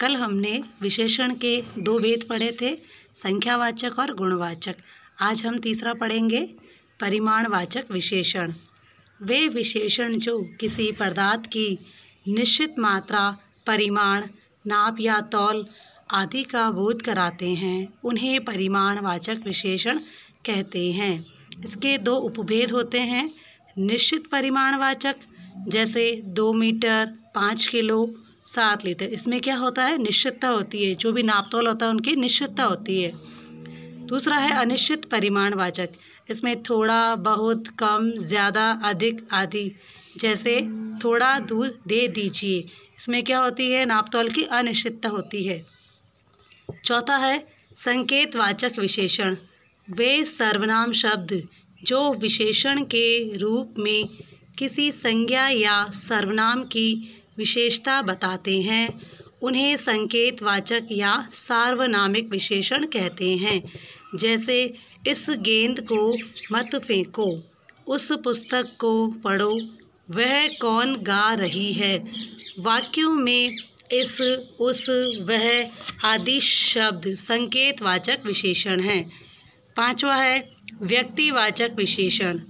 कल हमने विशेषण के दो भेद पढ़े थे संख्यावाचक और गुणवाचक आज हम तीसरा पढ़ेंगे परिमाणवाचक विशेषण वे विशेषण जो किसी पदार्थ की निश्चित मात्रा परिमाण नाप या तौल आदि का बोध कराते हैं उन्हें परिमाणवाचक विशेषण कहते हैं इसके दो उपभेद होते हैं निश्चित परिमाणवाचक जैसे दो मीटर पाँच किलो सात लीटर इसमें क्या होता है निश्चितता होती है जो भी नापतोल होता है उनकी निश्चितता होती है दूसरा है अनिश्चित परिमाण वाचक इसमें थोड़ा बहुत कम ज़्यादा अधिक आदि जैसे थोड़ा दूध दे दीजिए इसमें क्या होती है नापतौल की अनिश्चितता होती है चौथा है संकेतवाचक विशेषण वे सर्वनाम शब्द जो विशेषण के रूप में किसी संज्ञा या सर्वनाम की विशेषता बताते हैं उन्हें संकेतवाचक या सार्वनामिक विशेषण कहते हैं जैसे इस गेंद को मत फेंको उस पुस्तक को पढ़ो वह कौन गा रही है वाक्यों में इस उस वह आदि शब्द संकेतवाचक विशेषण हैं पांचवा है व्यक्तिवाचक विशेषण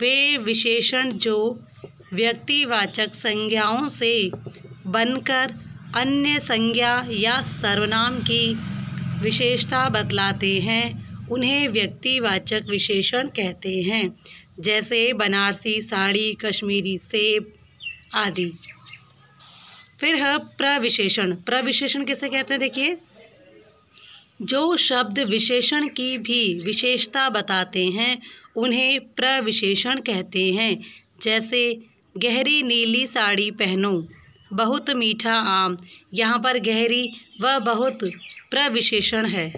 वे विशेषण जो व्यक्तिवाचक संज्ञाओं से बनकर अन्य संज्ञा या सर्वनाम की विशेषता बतलाते हैं उन्हें व्यक्तिवाचक विशेषण कहते हैं जैसे बनारसी साड़ी कश्मीरी सेब आदि फिर है प्रविशेषण प्रविशेषण कैसे कहते हैं देखिए जो शब्द विशेषण की भी विशेषता बताते हैं उन्हें प्रविशेषण कहते हैं जैसे गहरी नीली साड़ी पहनो बहुत मीठा आम यहाँ पर गहरी व बहुत प्रविशेषण है